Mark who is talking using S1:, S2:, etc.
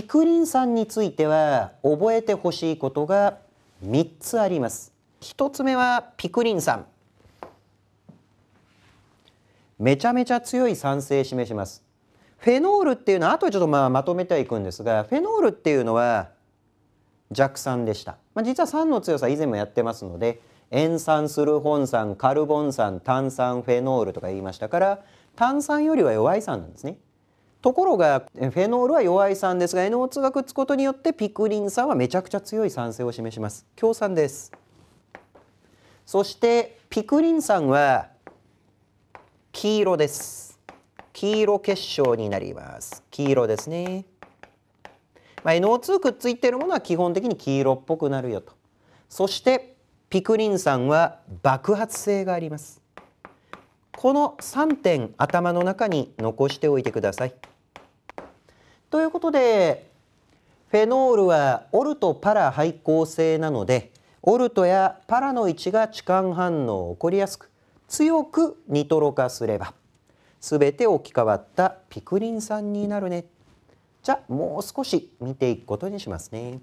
S1: ピクリン酸については覚えてほしいことが3つあります1つ目はピクリン酸めちゃめちゃ強い酸性示しますフェノールっていうのは後でちょっとまあまとめてはいくんですがフェノールっていうのは弱酸でした、まあ、実は酸の強さ以前もやってますので塩酸スルホン酸カルボン酸炭酸フェノールとか言いましたから炭酸よりは弱い酸なんですねところがフェノールは弱い酸ですが NO2 がくっつくことによってピクリン酸はめちゃくちゃ強い酸性を示します強酸ですそしてピクリン酸は黄色です黄色結晶になります黄色ですね、まあ、NO2 くっついているものは基本的に黄色っぽくなるよとそしてピクリン酸は爆発性がありますこの3点頭の中に残しておいてください。ということでフェノールはオルトパラ配合性なのでオルトやパラの位置が置換反応起こりやすく強くニトロ化すれば全て置き換わったピクリン酸になるね。じゃあもう少し見ていくことにしますね。